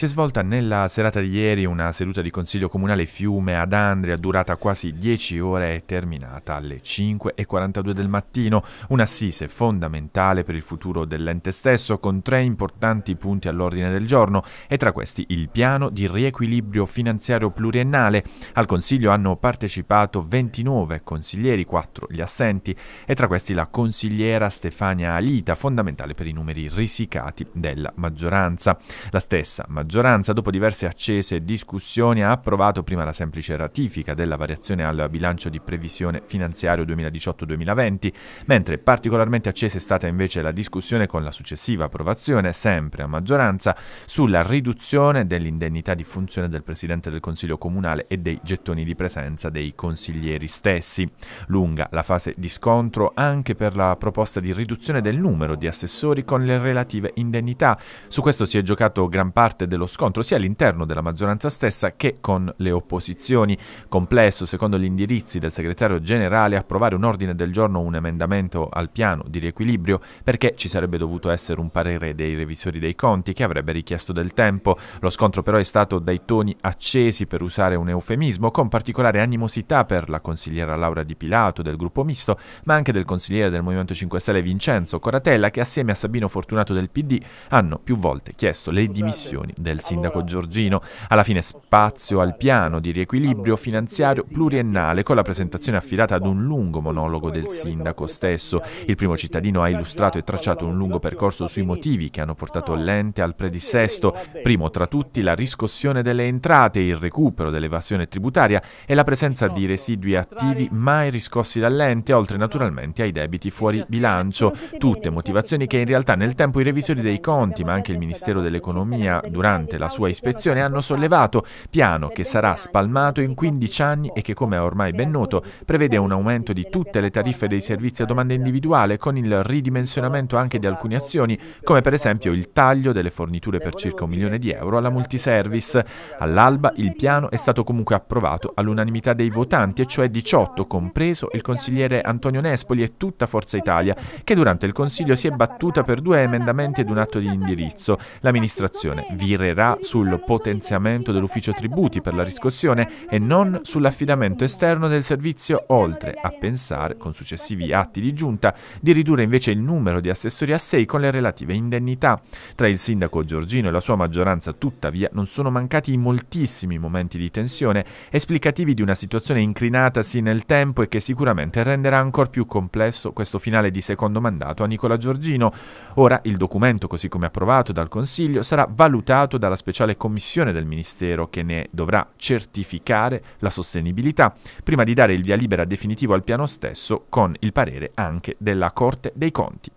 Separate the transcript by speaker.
Speaker 1: Si è svolta nella serata di ieri una seduta di Consiglio Comunale Fiume ad Andria durata quasi 10 ore e terminata alle 5.42 del mattino, un'assise fondamentale per il futuro dell'ente stesso con tre importanti punti all'ordine del giorno e tra questi il piano di riequilibrio finanziario pluriennale. Al Consiglio hanno partecipato 29 consiglieri, 4 gli assenti e tra questi la consigliera Stefania Alita, fondamentale per i numeri risicati della maggioranza. La stessa maggioranza maggioranza, dopo diverse accese discussioni, ha approvato prima la semplice ratifica della variazione al bilancio di previsione finanziario 2018-2020, mentre particolarmente accesa è stata invece la discussione con la successiva approvazione, sempre a maggioranza, sulla riduzione dell'indennità di funzione del Presidente del Consiglio Comunale e dei gettoni di presenza dei consiglieri stessi. Lunga la fase di scontro anche per la proposta di riduzione del numero di assessori con le relative indennità. Su questo si è giocato gran parte dello lo scontro sia all'interno della maggioranza stessa che con le opposizioni. Complesso, secondo gli indirizzi del segretario generale, approvare un ordine del giorno un emendamento al piano di riequilibrio perché ci sarebbe dovuto essere un parere dei revisori dei conti che avrebbe richiesto del tempo. Lo scontro però è stato dai toni accesi per usare un eufemismo, con particolare animosità per la consigliera Laura Di Pilato del gruppo misto, ma anche del consigliere del Movimento 5 Stelle Vincenzo Coratella che assieme a Sabino Fortunato del PD hanno più volte chiesto le dimissioni del del sindaco Giorgino. Alla fine spazio al piano di riequilibrio finanziario pluriennale con la presentazione affidata ad un lungo monologo del sindaco stesso. Il primo cittadino ha illustrato e tracciato un lungo percorso sui motivi che hanno portato l'ente al predissesto, primo tra tutti la riscossione delle entrate, il recupero dell'evasione tributaria e la presenza di residui attivi mai riscossi dall'ente, oltre naturalmente ai debiti fuori bilancio. Tutte motivazioni che in realtà nel tempo i revisori dei conti, ma anche il Ministero dell'Economia, durante durante la sua ispezione hanno sollevato, piano che sarà spalmato in 15 anni e che, come è ormai ben noto, prevede un aumento di tutte le tariffe dei servizi a domanda individuale con il ridimensionamento anche di alcune azioni, come per esempio il taglio delle forniture per circa un milione di euro alla multiservice. All'alba il piano è stato comunque approvato all'unanimità dei votanti, e cioè 18, compreso il consigliere Antonio Nespoli e tutta Forza Italia, che durante il Consiglio si è battuta per due emendamenti ed un atto di indirizzo. L'amministrazione vi mirerà sul potenziamento dell'ufficio tributi per la riscossione e non sull'affidamento esterno del servizio, oltre a pensare, con successivi atti di giunta, di ridurre invece il numero di assessori a 6 con le relative indennità. Tra il sindaco Giorgino e la sua maggioranza, tuttavia, non sono mancati moltissimi momenti di tensione, esplicativi di una situazione incrinatasi nel tempo e che sicuramente renderà ancora più complesso questo finale di secondo mandato a Nicola Giorgino. Ora il documento, così come approvato dal Consiglio, sarà valutato approvato dalla speciale commissione del Ministero che ne dovrà certificare la sostenibilità, prima di dare il via libera definitivo al piano stesso con il parere anche della Corte dei Conti.